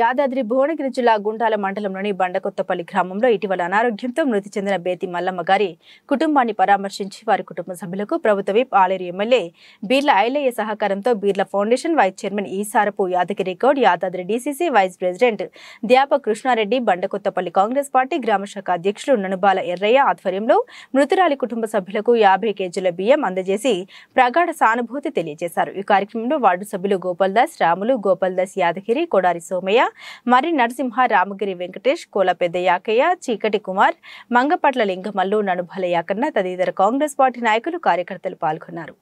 యాదాద్రి భువనగిరి జిల్లా గుండాల మండలంలోని బండకొత్తపల్లి గ్రామంలో ఇటీవల అనారోగ్యంతో మృతి చెందిన బేతి మల్లమ్మ గారి కుటుంబాన్ని పరామర్శించి వారి కుటుంబ సభ్యులకు ప్రభుత్వ విప్ ఆలేరు ఎమ్మెల్యే బీర్ల ఐలయ్య సహకారంతో Beerla foundation vice chairman Esarapu Yadagiri Goud Yadadri DCC vice president Dyapa Krishna Reddy Bandakothapalli Congress party గ్రామశాఖ అధ్యక్షులు ననుబాల ఎర్రయ్య ఆధ్వర్యంలో మృతురాలి కుటుంబ సభ్యులకు యాభై కేజీల బియ్యం అందజేసి ప్రగాఢ సానుభూతి తెలియజేశారు ఈ కార్యక్రమంలో వార్డు సభ్యులు గోపాల్దాస్ రాములు గోపాల్దాస్ యాదగిరి కొడారి సోమయ్య మరి నరసింహ రామగిరి వెంకటేష్ కోల పెద్ద యాకయ్య చీకటి కుమార్ మంగపట్ల లింగమల్లు నడుభల యాకన్న తదితర కాంగ్రెస్ పార్టీ నాయకులు కార్యకర్తలు పాల్గొన్నారు